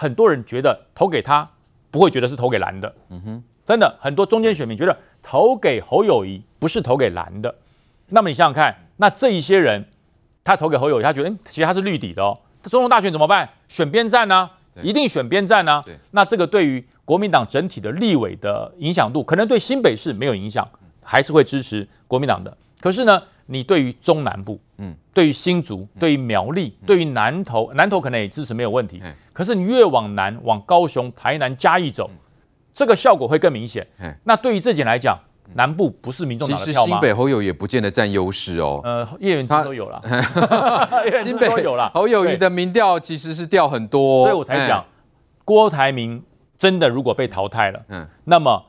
很多人觉得投给他不会觉得是投给蓝的，嗯哼，真的很多中间选民觉得投给侯友谊不是投给蓝的，那么你想想看，那这一些人他投给侯友谊，他觉得哎，其实他是绿底的哦。总统大选怎么办？选边站呢？一定选边站呢？那这个对于国民党整体的立委的影响度，可能对新北市没有影响，还是会支持国民党的。可是呢？你对于中南部，嗯，对于新竹，对于苗栗，对于南投，南投可能也支持没有问题。可是你越往南，往高雄、台南、嘉义走，这个效果会更明显。那对于这点来讲，南部不是民众党的票吗？新北侯友也不见得占优势哦。呃，叶元珍都有了，新北都有了。侯友宜的民调其实是掉很多。所以我才讲，郭台铭真的如果被淘汰了，嗯，那么。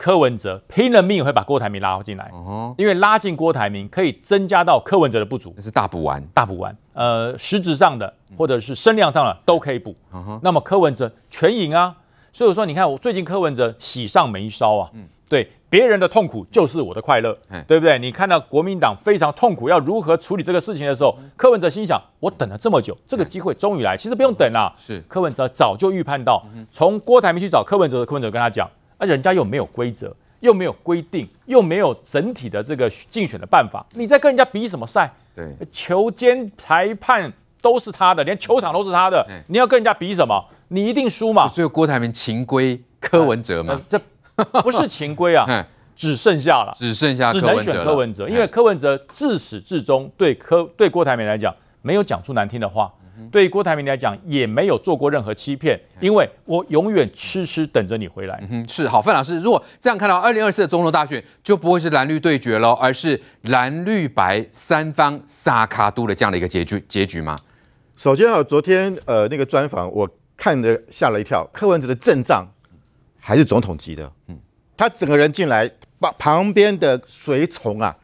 柯文哲拼了命会把郭台铭拉进来，因为拉进郭台铭可以增加到柯文哲的不足，是大补完大补完。呃，实质上的或者是声量上的都可以补。那么柯文哲全赢啊，所以我说你看，我最近柯文哲喜上眉梢啊，对别人的痛苦就是我的快乐，对不对？你看到国民党非常痛苦，要如何处理这个事情的时候，柯文哲心想：我等了这么久，这个机会终于来。其实不用等啊，是柯文哲早就预判到，从郭台铭去找柯文哲，柯文哲跟他讲。那人家又没有规则，又没有规定，又没有整体的这个竞选的办法，你在跟人家比什么赛？对，球监裁判都是他的，连球场都是他的，你要跟人家比什么？你一定输嘛。所以郭台铭情规柯文哲嘛，这不是情规啊，只剩下了，只剩下只能选柯文哲，因为柯文哲自始至终对柯对郭台铭来讲，没有讲出难听的话。对郭台铭来讲，也没有做过任何欺骗，因为我永远痴痴等着你回来。嗯，是好，范老师，如果这样看到二零二四的总统大选，就不会是蓝绿对决了，而是蓝绿白三方撒卡都的这样的一个结局结局吗？首先啊，昨天呃那个专访，我看的吓了一跳，柯文哲的阵仗还是总统级的。嗯，他整个人进来，把旁边的随从啊，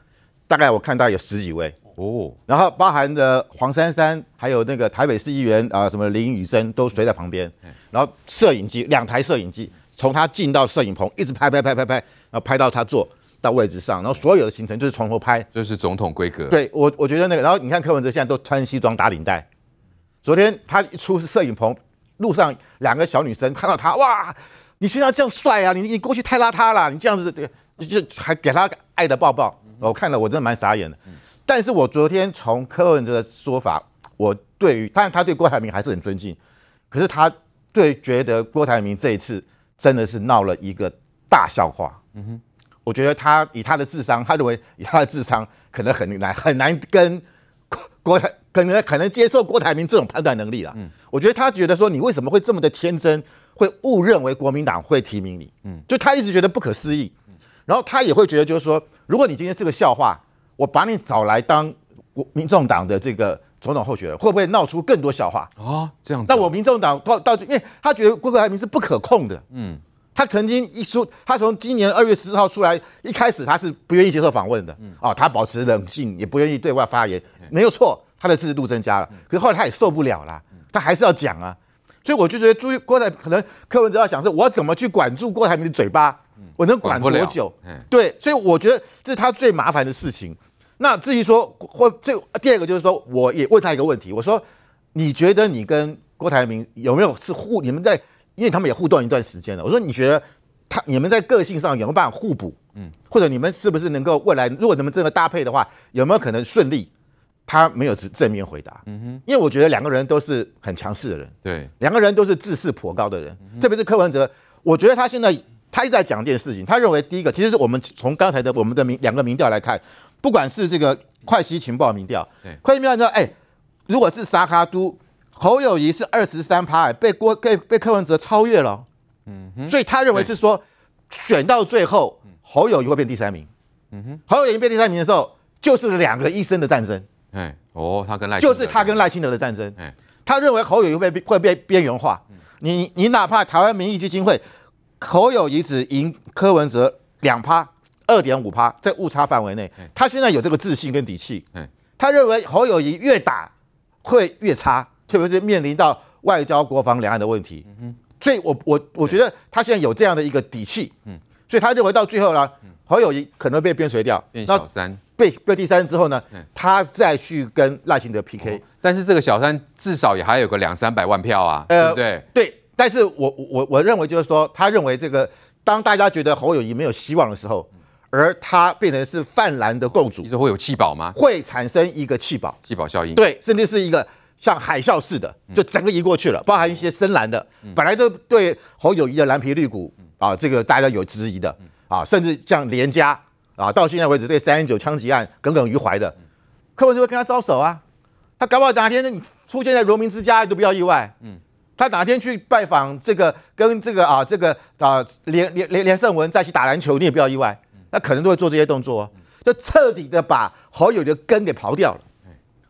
大概我看到有十几位。哦，然后包含的黄珊珊，还有那个台北市议员啊，什么林雨森都随在旁边。然后摄影机两台摄影机，从他进到摄影棚，一直拍拍拍拍拍，然后拍到他坐到位置上，然后所有的行程就是从头拍，就是总统规格。对我，我觉得那个，然后你看柯文哲现在都穿西装打领带。昨天他一出摄影棚，路上两个小女生看到他，哇，你现在这样帅啊，你你过去太邋遢了，你这样子对，就还给他爱的抱抱。我看了我真的蛮傻眼的。但是我昨天从柯文哲的说法，我对于他，他对郭台铭还是很尊敬，可是他最觉得郭台铭这一次真的是闹了一个大笑话。嗯哼，我觉得他以他的智商，他认为以他的智商可能很难很难跟郭台可能可能接受郭台铭这种判断能力了。嗯，我觉得他觉得说你为什么会这么的天真，会误认为国民党会提名你。嗯，就他一直觉得不可思议。嗯，然后他也会觉得就是说，如果你今天是个笑话。我把你找来当国民众党的这个总统候选人，会不会闹出更多笑话啊？这样子，那我民众党到到，因为他觉得郭台铭是不可控的。嗯，他曾经一出，他从今年二月十四号出来一开始，他是不愿意接受访问的。嗯，哦，他保持冷静，也不愿意对外发言，没有错，他的支持度增加了。可是后来他也受不了了，他还是要讲啊。所以我就觉得朱郭台可能柯文哲想是，我要怎么去管住郭台铭的嘴巴？我能管多久？对，所以我觉得这是他最麻烦的事情。那至于说或这第二个就是说，我也问他一个问题，我说，你觉得你跟郭台铭有没有是互？你们在，因为他们也互动一段时间了。我说，你觉得他你们在个性上有没有办法互补？嗯，或者你们是不是能够未来如果你们真的搭配的话，有没有可能顺利？他没有正正面回答。嗯哼，因为我觉得两个人都是很强势的人，对，两个人都是自视颇高的人，特别是柯文哲，我觉得他现在他一直在讲一件事情，他认为第一个其实是我们从刚才的我们的民两个民调来看。不管是这个快息情报民调，快息民调你知道，哎，如果是沙卡都侯友谊是二十三趴，被郭被被柯文哲超越了，嗯所以他认为是说选到最后，侯友谊会变第三名，嗯哼，侯友谊变第三名的时候，就是两个医生的战争，哎，哦，他跟赖就是他跟赖清德的战争，哎，他认为侯友谊会会被边缘化，你你哪怕台湾民意基金会侯友谊只赢柯文哲两趴。二点五趴在误差范围内，他现在有这个自信跟底气。他认为侯友谊越打会越差，特别是面临到外交、国防、两岸的问题。所以我我我觉得他现在有这样的一个底气。所以他认为到最后呢，侯友谊可能被边水掉，变小三，被被第三之后呢，他再去跟赖清德 PK。但是这个小三至少也还有个两三百万票啊。呃，对，对。但是我我我认为就是说，他认为这个当大家觉得侯友谊没有希望的时候。而它变成是泛蓝的共主，你说会有气保吗？会产生一个气保，气保效应，对，甚至是一个像海啸似的，就整个移过去了，包含一些深蓝的，本来都对侯友谊的蓝皮绿股啊，这个大家有质疑的啊，甚至像连家啊，到现在为止对三一九枪击案耿耿于怀的，柯文哲会跟他招手啊，他搞不好哪天你出现在罗明之家，你都不要意外，嗯，他哪天去拜访这个跟这个啊这个啊连连连连胜文在一起打篮球，你也不要意外。那可能都会做这些动作，就彻底的把侯友的根给刨掉了。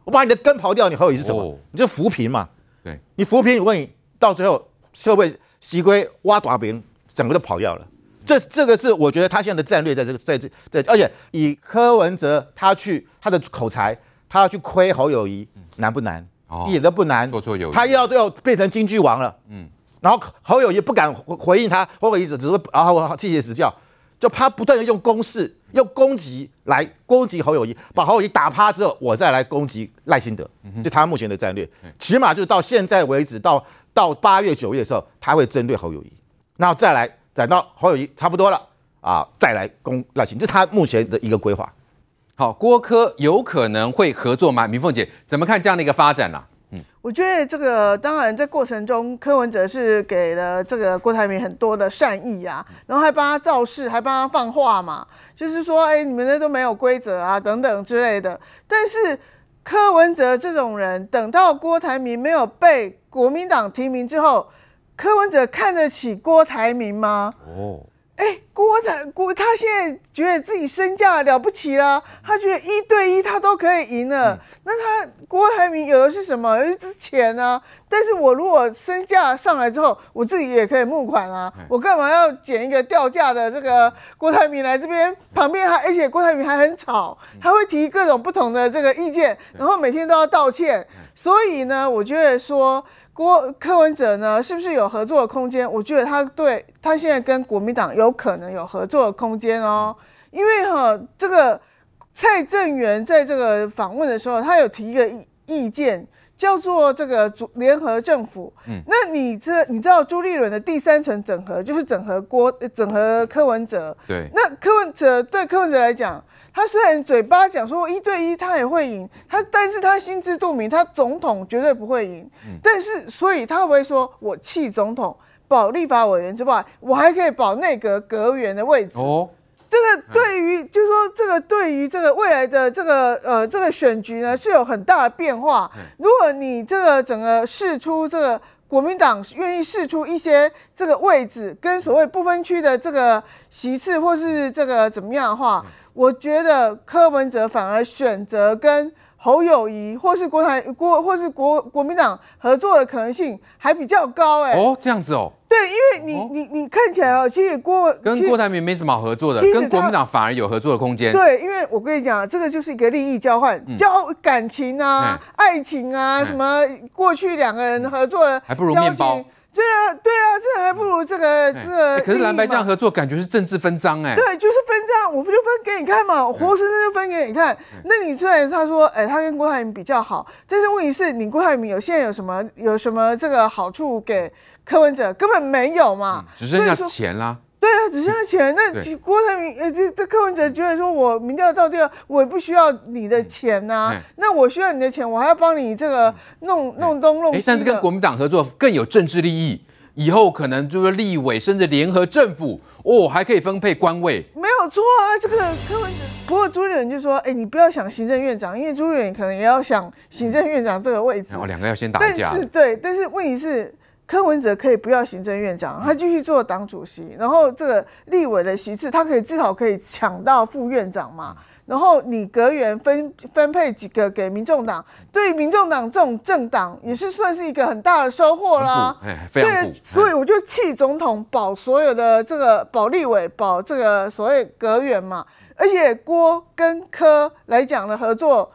我把你的根刨掉，你侯友是怎么？你就扶贫嘛。对你扶贫，我问你到最后社会习亏、挖短平，人，整个都跑掉了。这这个是我觉得他现在的战略，在这个，在这在，而且以柯文哲他去他的口才，他要去亏侯友谊，难不难？一点都不难。有他要最后变成京剧王了。嗯，然后侯友谊不敢回应他，侯友谊只只是啊，我谢谢指教。就他不断的用攻势、用攻击来攻击侯友谊，把侯友谊打趴之后，我再来攻击赖清德，就他目前的战略。起码就是到现在为止，到到八月九月的时候，他会针对侯友谊，然后再来等到侯友谊差不多了啊，再来攻赖德。这他目前的一个规划。好，郭科有可能会合作吗？明凤姐怎么看这样的一个发展呢？我觉得这个当然在过程中，柯文哲是给了这个郭台铭很多的善意啊，然后还帮他造势，还帮他放话嘛，就是说，哎，你们那都没有规则啊，等等之类的。但是柯文哲这种人，等到郭台铭没有被国民党提名之后，柯文哲看得起郭台铭吗？哦。哎，郭台郭他现在觉得自己身价了不起啦，他觉得一对一他都可以赢了。那他郭台铭有的是什么？是钱啊。但是我如果身价上来之后，我自己也可以募款啊。我干嘛要捡一个掉价的这个郭台铭来这边旁边？还，而且郭台铭还很吵，他会提各种不同的这个意见，然后每天都要道歉。所以呢，我觉得说。郭柯文哲呢，是不是有合作的空间？我觉得他对他现在跟国民党有可能有合作的空间哦，因为哈，这个蔡正元在这个访问的时候，他有提一个意见，叫做这个主联合政府。嗯，那你这你知道朱立伦的第三层整合，就是整合郭、整合柯文哲。对，那柯文哲对柯文哲来讲。他虽然嘴巴讲说一对一，他也会赢，他但是他心知肚明，他总统绝对不会赢。但是，所以他会说，我弃总统保立法委员之外，我还可以保内阁阁员的位置。哦，这个对于就是说，这个对于这个未来的这个呃这个选举呢，是有很大的变化。如果你这个整个试出这个国民党愿意试出一些这个位置，跟所谓不分区的这个席次，或是这个怎么样的话。我觉得柯文哲反而选择跟侯友谊，或是国台国或是国国民党合作的可能性还比较高。哎，哦，这样子哦，对，因为你你你看起来哦，其实郭跟郭台铭没什么好合作的，跟国民党反而有合作的空间。对，因为我跟你讲，这个就是一个利益交换，交感情啊、爱情啊，什么过去两个人合作的，还不如面包。对啊，对啊，这还不如这个这个。可是蓝白这样合作，感觉是政治分赃哎。对，就是分赃，我不就分给你看嘛，活生生就分给你看。那你虽然他说，哎，他跟郭台铭比较好，但是问题是，你郭台铭有现在有什么有什么这个好处给柯文哲，根本没有嘛，只剩下钱啦。对啊，只需要钱。那郭台铭，呃，这这柯文哲觉得说，我明天到这个，我不需要你的钱呐。那我需要你的钱，我还要帮你这个弄弄东弄西。但是跟国民党合作更有政治利益，以后可能就是立委甚至联合政府，哦，还可以分配官位。没有错啊，这个柯文哲。不过朱立伦就说，哎，你不要想行政院长，因为朱立伦可能也要想行政院长这个位置。哦，两个要先打架。对，但是问题是。柯文哲可以不要行政院长，他继续做党主席，然后这个立委的席次，他可以至少可以抢到副院长嘛。然后你阁员分分配几个给民众党，对民众党这种政党也是算是一个很大的收获啦。哎，所以我就弃总统保所有的这个保立委保这个所谓阁员嘛，而且郭跟柯来讲的合作。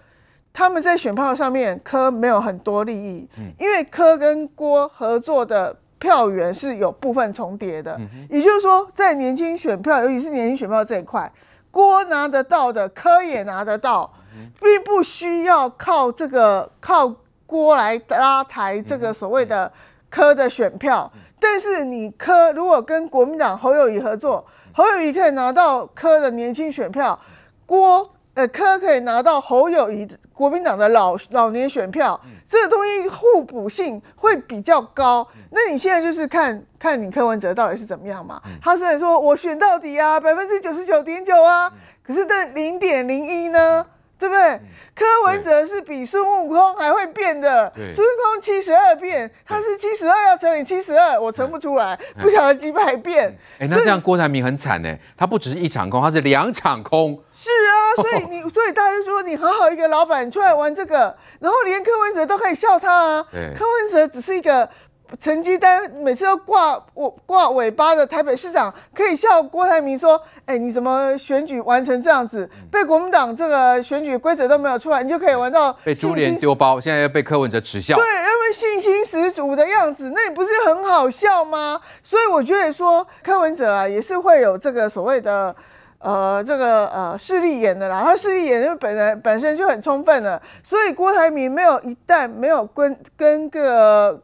他们在选票上面科没有很多利益，因为科跟郭合作的票源是有部分重叠的，也就是说在年轻选票，尤其是年轻选票这一块，郭拿得到的，科也拿得到，并不需要靠这个靠郭来拉抬这个所谓的科的选票。但是你科如果跟国民党侯友谊合作，侯友谊可以拿到科的年轻选票，郭。呃，柯可以拿到侯友宜国民党的老老年选票，这个东西互补性会比较高。那你现在就是看看你柯文哲到底是怎么样嘛？他虽然说我选到底啊，百分之九十九点九啊，可是那零点零一呢？对不对？柯文哲是比孙悟空还会变的，孙悟空七十二变，他是七十二要乘以七十二，我乘不出来，不晓得几百遍。哎，那这样郭台铭很惨哎，他不只是一场空，他是两场空。是啊，所以你，所以大家说你很好一个老板，出来玩这个，然后连柯文哲都可以笑他啊。柯文哲只是一个。成绩单每次都挂我挂尾巴的台北市长，可以笑郭台铭说：“哎，你怎么选举完成这样子？被国民党这个选举规则都没有出来，你就可以玩到被朱连丢包，现在又被柯文哲耻笑。”对，那么信心十足的样子，那你不是很好笑吗？所以我觉得说，柯文哲啊，也是会有这个所谓的呃，这个呃势力眼的啦。他势力眼，就本来本身就很充分了。所以郭台铭没有，一旦没有跟跟个。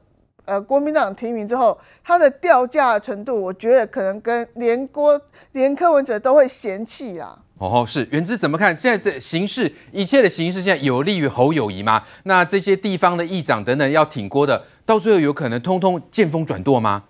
呃，国民党提名之后，他的掉价程度，我觉得可能跟连郭连柯文哲都会嫌弃啊。哦，是，原之怎么看？现在这形势，一切的形势现在有利于侯友谊吗？那这些地方的议长等等要挺郭的，到最后有可能通通见风转舵吗？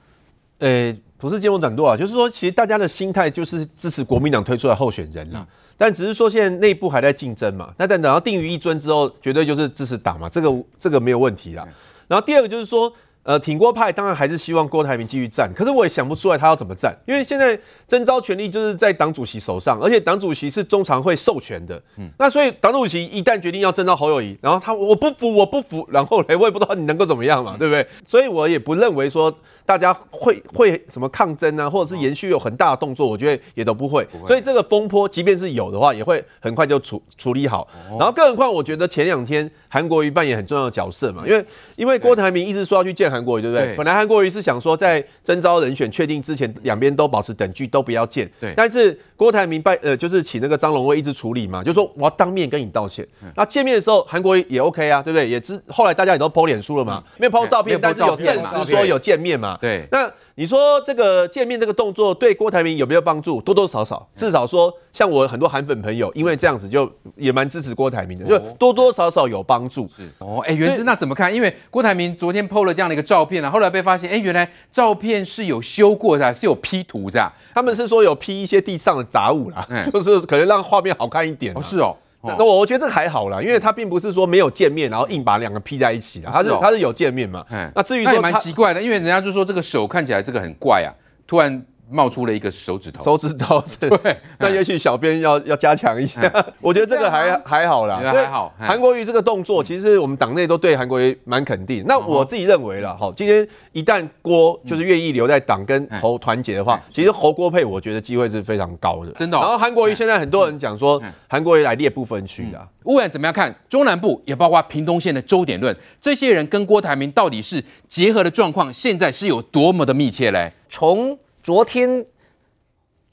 呃，不是见风转舵啊，就是说其实大家的心态就是支持国民党推出来的候选人啦。但只是说现在内部还在竞争嘛。那等到定于一尊之后，绝对就是支持党嘛，这个这个没有问题啦。然后第二个就是说。呃，挺郭派当然还是希望郭台铭继续站，可是我也想不出来他要怎么站，因为现在征召权力就是在党主席手上，而且党主席是中常会授权的，嗯，那所以党主席一旦决定要征召侯友谊，然后他我不服，我不服，然后嘞，我也不知道你能够怎么样嘛，对不对？所以我也不认为说大家会会什么抗争啊，或者是延续有很大的动作，我觉得也都不会。所以这个风波，即便是有的话，也会很快就处处理好。然后更何况我觉得前两天韩国瑜扮演很重要的角色嘛，因为因为郭台铭一直说要去见韩。瑜，对不对？本来韩国瑜是想说，在征招人选确定之前，两边都保持等距，都不要见。对。但是郭台铭拜呃，就是请那个张龙威一直处理嘛，就说我要当面跟你道歉。那见面的时候，韩国也 OK 啊，对不对？也之后来大家也都 PO 脸书了嘛，没有 PO 照片，但是有证实说有见面嘛。对。那。你说这个见面这个动作对郭台铭有没有帮助？多多少少，至少说像我很多韩粉朋友，因为这样子就也蛮支持郭台铭的，就多多少少有帮助。是哦，哎，原之那怎么看？因为郭台铭昨天 PO 了这样的一个照片呢，后来被发现，哎，原来照片是有修过的，是有 P 图这样？他们是说有 P 一些地上的杂物啦，就是可能让画面好看一点。哦，是哦。那我我觉得这还好啦，因为他并不是说没有见面，然后硬把两个 P 在一起啊，他是他是有见面嘛。那至于说蛮奇怪的，因为人家就说这个手看起来这个很怪啊，突然。冒出了一个手指头，手指头子，对，那也许小编要要加强一下。我觉得这个还还好啦，还好。韩国瑜这个动作，其实我们党内都对韩国瑜蛮肯定。那我自己认为，了哈，今天一旦郭就是愿意留在党跟侯团结的话，其实侯郭配，我觉得机会是非常高的，真的。然后韩国瑜现在很多人讲说，韩国瑜来列不分区的，不管怎么样看，中南部也包括屏东县的周点论，这些人跟郭台铭到底是结合的状况，现在是有多么的密切嘞？从昨天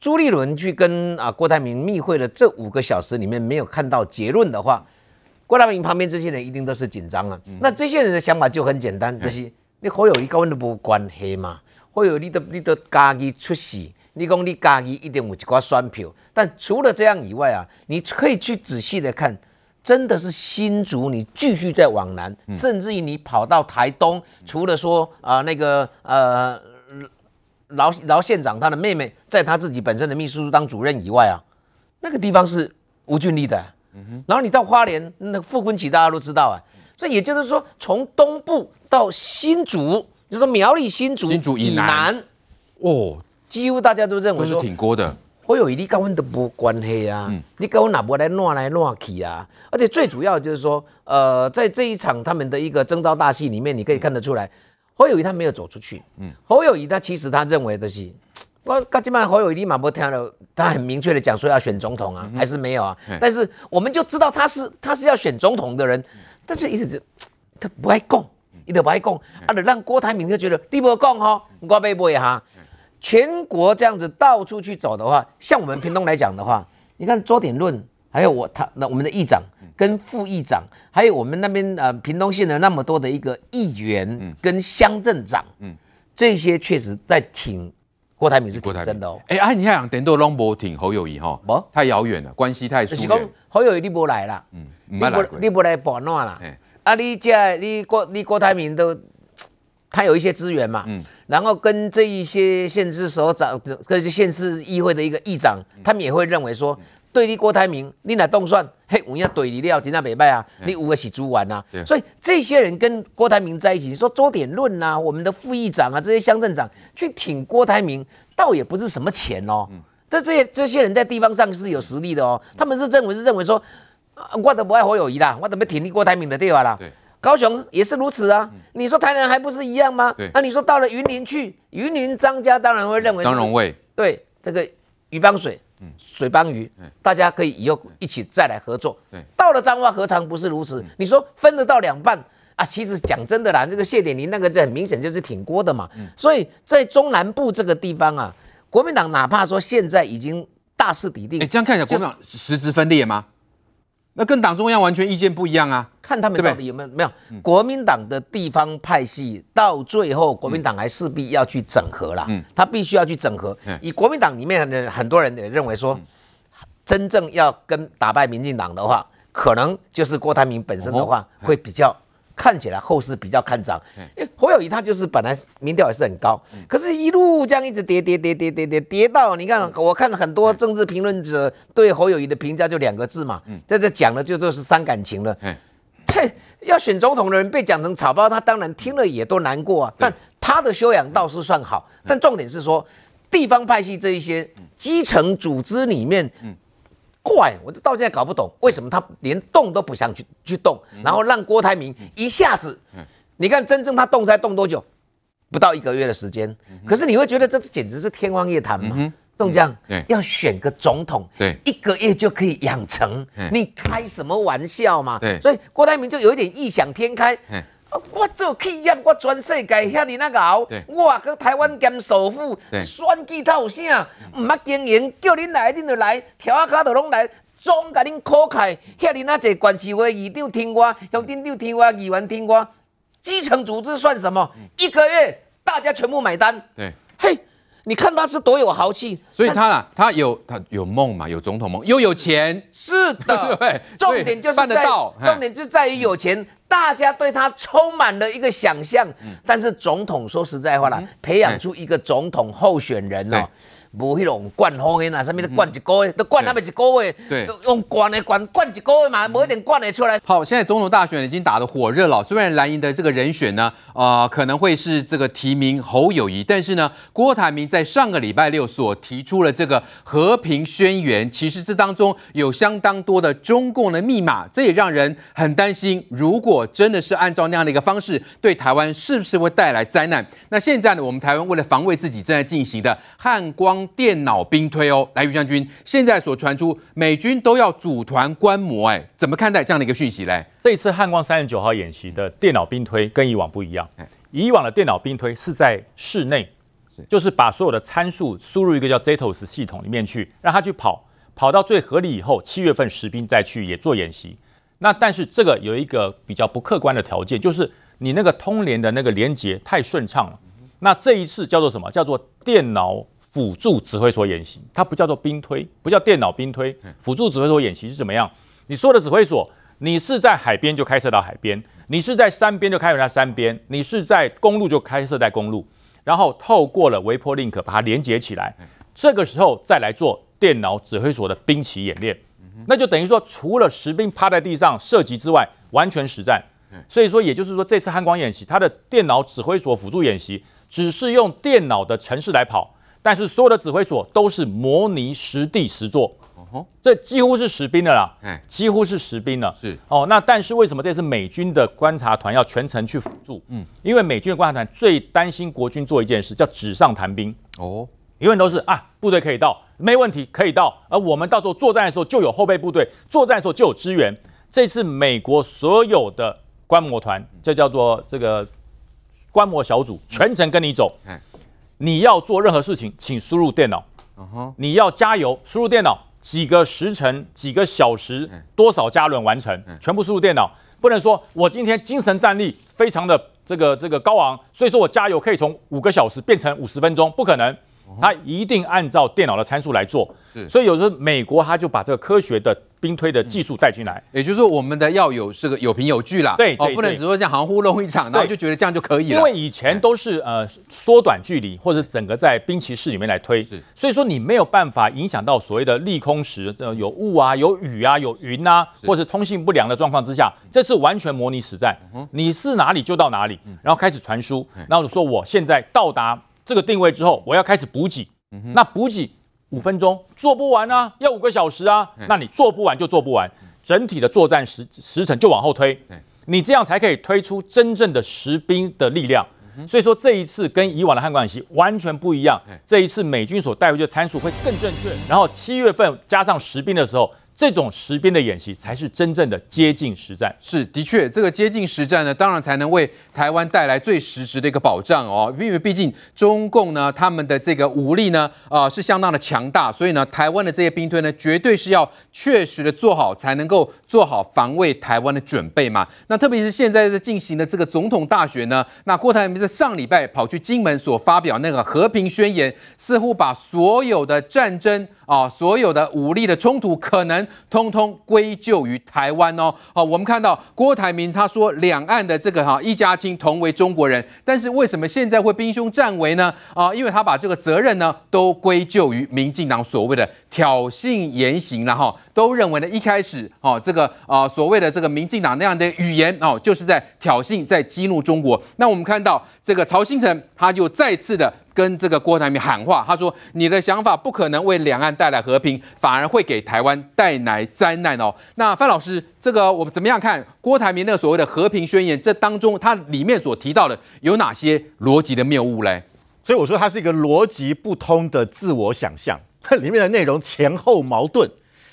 朱立伦去跟啊郭台铭密会了，这五个小时里面没有看到结论的话，郭台铭旁边这些人一定都是紧张啊。那这些人的想法就很简单，就是你会有一个问都不关黑嘛，会有你的你的家一出事，你讲你家一一定五一挂双票。但除了这样以外啊，你可以去仔细的看，真的是新竹你继续在往南，甚至于你跑到台东，除了说啊那个呃。饶饶县长他的妹妹，在他自己本身的秘书处当主任以外啊，那个地方是吴俊立的。嗯哼，然后你到花莲那富坤启，大家都知道啊。所以也就是说，从东部到新竹，就是说苗栗新竹以南，哦，几乎大家都认为都是挺多的。我有一粒高温的不关系啊，你跟我哪不来乱来乱去啊？而且最主要就是说，呃，在这一场他们的一个征召大戏里面，你可以看得出来。侯友谊他没有走出去。嗯，侯友谊他其实他认为的是，我刚门侯友谊立马不听了，他很明确的讲说要选总统啊，还是没有啊。但是我们就知道他是他是要选总统的人，但是一直他不爱供，一直不爱供，啊，让郭台铭就觉得你不开供哈，你搞被不会哈？全国这样子到处去走的话，像我们屏东来讲的话，你看卓点论。还有我他那我们的议长跟副议长，还有我们那边呃屏东县的那么多的一个议员跟乡镇长，这些确实在挺郭台铭是挺真的哦。哎，阿你想人顶多拢不挺侯友谊吼，太遥远了，关系太疏远。侯友谊你不来了，你不你不来保暖了。啊，你这你郭你郭台铭都 他有一些资源嘛，然后跟这一些县市首长的跟县市议会的一个议长，他们也会认为说。对立郭台铭，你来动算？嘿，我要怼你立了，人家没拜啊。你五个是猪玩啊。所以这些人跟郭台铭在一起，你说做点论呐，我们的副议长啊，这些乡镇长去挺郭台铭，倒也不是什么钱哦。这这些这些人在地方上是有实力的哦。他们是认为是认为说，我都不爱侯友谊啦，我怎么挺立郭台铭的地方啦？高雄也是如此啊。你说台南还不是一样吗？那你说到了云林去，云林张家当然会认为张荣卫对这个余邦水。水帮鱼，大家可以以后一起再来合作。到了彰化何尝不是如此？你说分得到两半啊？其实讲真的啦，这个谢点林那个，这很明显就是挺郭的嘛。所以，在中南部这个地方啊，国民党哪怕说现在已经大势已定，哎，这样看起来国民党实质分裂吗？那跟党中央完全意见不一样啊！看他们到底有没有没有国民党的地方派系，到最后国民党还势必要去整合啦。嗯，他必须要去整合。以国民党里面的很多人也认为说，真正要跟打败民进党的话，可能就是郭台铭本身的话会比较。看起来后市比较看涨，为侯友谊他就是本来民调也是很高，可是一路这样一直跌跌跌跌跌跌跌到，你看我看很多政治评论者对侯友谊的评价就两个字嘛，在这讲了就都是伤感情了，这要选总统的人被讲成草包，他当然听了也都难过啊，但他的修养倒是算好，但重点是说地方派系这一些基层组织里面，怪，我就到现在搞不懂为什么他连动都不想去去动，然后让郭台铭一下子，你看真正他动才动多久，不到一个月的时间。可是你会觉得这简直是天方夜谭嘛？就这样，要选个总统，对，一个月就可以养成，你开什么玩笑嘛？对，所以郭台铭就有一点异想天开。我做企业，我全世界遐尼那豪，我阿去台湾兼首富，算计他有啥？毋捌经营，叫恁来恁就来，跳啊卡都拢来总甲恁考起遐尼那济管事会议长听话，乡长听话，议员听话，基层组织算什么？一个月大家全部买单。对，嘿，你看他是多有豪气。所以他啊，他有他有梦嘛，有总统梦，又有钱。是的，对，重点就是在，重点就在于有钱。大家对他充满了一个想象，但是总统说实在话了，培养出一个总统候选人呢。无迄种灌方言啊，什么的灌一个，都灌那么一个，用灌来灌灌一个嘛，无一点灌的出来。好，现在总统大选已经打得火热了。虽然蓝营的这个人选呢，啊，可能会是这个提名侯友谊，但是呢，郭台铭在上个礼拜六所提出的这个和平宣言，其实这当中有相当多的中共的密码，这也让人很担心。如果真的是按照那样的一个方式对台湾，是不是会带来灾难？那现在呢，我们台湾为了防卫自己正在进行的汉光。电脑兵推哦，来于将军，现在所传出美军都要组团观摩，哎，怎么看待这样的一个讯息嘞？这一次汉光三十九号演习的电脑兵推跟以往不一样，以往的电脑兵推是在室内，就是把所有的参数输入一个叫 z e t o s 系统里面去，让它去跑，跑到最合理以后，七月份实兵再去也做演习。那但是这个有一个比较不客观的条件，就是你那个通联的那个连接太顺畅了。那这一次叫做什么？叫做电脑。辅助指挥所演习，它不叫做兵推，不叫电脑兵推。辅助指挥所演习是怎么样？你说的指挥所，你是在海边就开设到海边，你是在山边就开设到山边，你是在公路就开设在公路，然后透过了微波 link 把它连接起来，这个时候再来做电脑指挥所的兵棋演练，那就等于说除了实兵趴在地上射击之外，完全实战。所以说，也就是说，这次汉光演习它的电脑指挥所辅助演习，只是用电脑的城市来跑。但是所有的指挥所都是模拟实地实作，这几乎是实兵的啦，几乎是实兵了。是哦，那但是为什么这次美军的观察团要全程去辅助？嗯，因为美军的观察团最担心国军做一件事，叫纸上谈兵。哦，永远都是啊，部队可以到，没问题，可以到，而我们到时候作战的时候就有后备部队，作战的时候就有支援。这次美国所有的观摩团，就叫做这个观摩小组，全程跟你走。你要做任何事情，请输入电脑。你要加油，输入电脑几个时辰、几个小时、多少加仑完成，全部输入电脑。不能说我今天精神战力非常的这个这个高昂，所以说我加油可以从五个小时变成五十分钟，不可能。他一定按照电脑的参数来做，所以有时候美国他就把这个科学的兵推的技术带进来，也就是我们的要有这个有凭有据啦，对，哦，不能只说像含糊弄一场，然后就觉得这样就可以了。因为以前都是呃缩短距离或者整个在兵棋室里面来推，所以说你没有办法影响到所谓的利空时呃有雾啊、有雨啊、有云啊，或是通信不良的状况之下，这次完全模拟实战，你是哪里就到哪里，然后开始传输，然后说我现在到达。这个定位之后，我要开始补给。那补给五分钟做不完啊，要五个小时啊。那你做不完就做不完，整体的作战时时辰就往后推。你这样才可以推出真正的实兵的力量。所以说这一次跟以往的汉管席完全不一样。这一次美军所带回去的参数会更正确。然后七月份加上实兵的时候。这种实兵的演习才是真正的接近实战，是的确，这个接近实战呢，当然才能为台湾带来最实质的一个保障哦。因为毕竟中共呢，他们的这个武力呢，啊，是相当的强大，所以呢，台湾的这些兵推呢，绝对是要确实的做好，才能够做好防卫台湾的准备嘛。那特别是现在在进行的这个总统大选呢，那郭台铭在上礼拜跑去金门所发表那个和平宣言，似乎把所有的战争。啊，所有的武力的冲突可能通通归咎于台湾哦。好，我们看到郭台铭他说两岸的这个哈一家亲，同为中国人，但是为什么现在会兵凶战危呢？啊，因为他把这个责任呢都归咎于民进党所谓的。挑衅言行了哈，都认为呢一开始哦，这个啊所谓的这个民进党那样的语言哦，就是在挑衅，在激怒中国。那我们看到这个曹新成，他就再次的跟这个郭台铭喊话，他说：“你的想法不可能为两岸带来和平，反而会给台湾带来灾难哦。”那范老师，这个我们怎么样看郭台铭那个所谓的和平宣言？这当中它里面所提到的有哪些逻辑的谬误嘞？所以我说，它是一个逻辑不通的自我想象。里面的内容前后矛盾。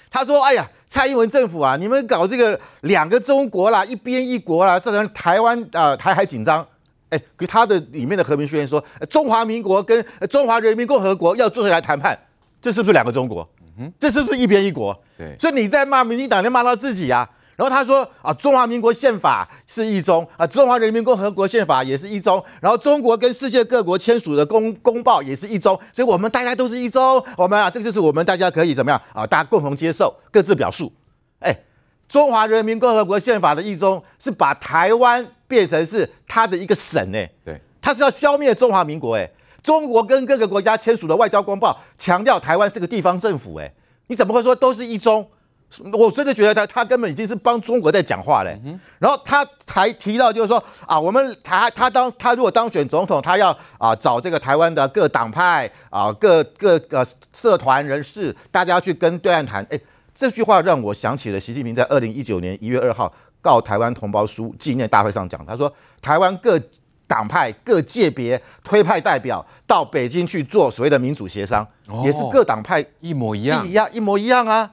他说：“哎呀，蔡英文政府啊，你们搞这个两个中国啦，一边一国啦，造成台湾啊台海紧张。”哎，他的里面的和平宣言说：“中华民国跟中华人民共和国要坐下来谈判，这是不是两个中国？嗯，这是不是一边一国？对，所以你在骂民进党，你骂到自己啊。然后他说啊，中华民国宪法是一中啊，中华人民共和国宪法也是一中，然后中国跟世界各国签署的公公报也是一中，所以我们大家都是一中，我们啊，这就是我们大家可以怎么样啊，大家共同接受，各自表述。哎，中华人民共和国宪法的一中是把台湾变成是他的一个省哎，对，他是要消灭中华民国哎，中国跟各个国家签署的外交公报强调台湾是个地方政府哎，你怎么会说都是一中？我真的觉得他他根本已经是帮中国在讲话嘞，然后他还提到就是说啊，我们台他当他如果当选总统，他要啊找这个台湾的各党派啊各各个社团人士，大家去跟对岸谈。哎，这句话让我想起了习近平在二零一九年一月二号告台湾同胞书纪念大会上讲，他说台湾各党派各界别推派代表到北京去做所谓的民主协商，也是各党派一模一样，一样一模一样啊。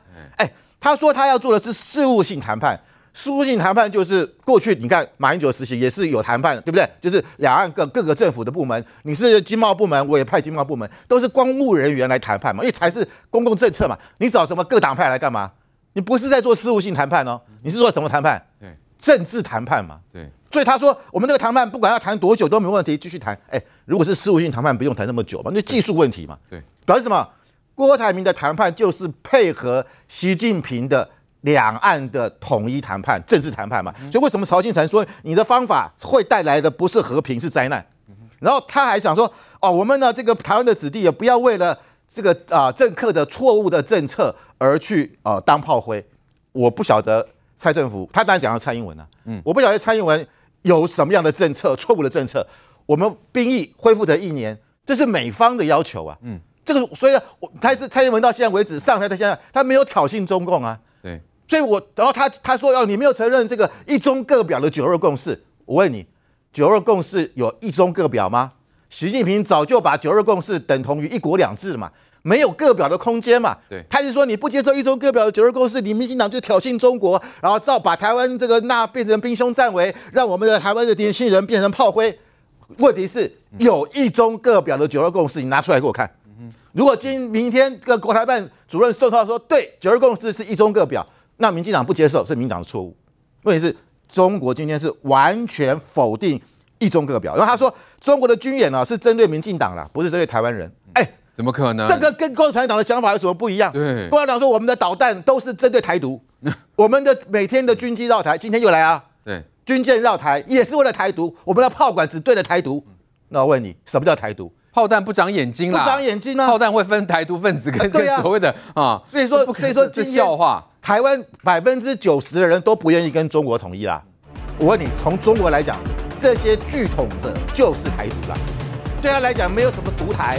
他说他要做的是事务性谈判，事务性谈判就是过去你看马英九时期也是有谈判，对不对？就是两岸各各个政府的部门，你是经贸部门，我也派经贸部门，都是公务人员来谈判嘛，因为才是公共政策嘛。你找什么各党派来干嘛？你不是在做事务性谈判哦，你是做什么谈判？对，政治谈判嘛。对，所以他说我们这个谈判不管要谈多久都没问题，继续谈。哎，如果是事务性谈判，不用谈那么久嘛，因技术问题嘛。对，表示什么？郭台铭的谈判就是配合习近平的两岸的统一谈判、政治谈判嘛。所以为什么曹兴成说你的方法会带来的不是和平，是灾难？然后他还想说：“哦，我们呢，这个台湾的子弟也不要为了这个啊政客的错误的政策而去啊当炮灰。”我不晓得蔡政府，他当然讲了蔡英文了。嗯，我不晓得蔡英文有什么样的政策，错误的政策。我们兵役恢复的一年，这是美方的要求啊。嗯。这个所以，我蔡蔡英文到现在为止上台到现在，他没有挑衅中共啊。对，所以我然后他他说，要你没有承认这个一中各表的九二共识。我问你，九二共识有一中各表吗？习近平早就把九二共识等同于一国两制嘛，没有各表的空间嘛。对，他就说你不接受一中各表的九二共识，你民进党就挑衅中国，然后造把台湾这个那变成兵凶战危，让我们的台湾的年轻人变成炮灰。问题是，有一中各表的九二共识，你拿出来给我看。如果今明天跟国台办主任宋涛说，对九二共识是一中各表，那民进党不接受是民党的错误。问题是，中国今天是完全否定一中各表。然后他说，中国的军演呢是针对民进党啦，不是针对台湾人。哎，怎么可能？这个跟共产党的想法有什么不一样？对，共产党说我们的导弹都是针对台独，我们的每天的军机绕台，今天又来啊。对，军舰绕台也是为了台独，我们的炮管只对着台独。那我问你，什么叫台独？炮弹不长眼睛啦，不长眼睛吗？炮弹会分台独分子跟跟所谓的啊，所以说所以说这笑话。台湾百分之九十的人都不愿意跟中国统一啦。我问你，从中国来讲，这些剧统者就是台独啦。对他来讲，没有什么独台，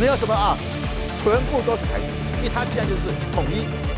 没有什么啊，全部都是台独。因为他既然就是统一。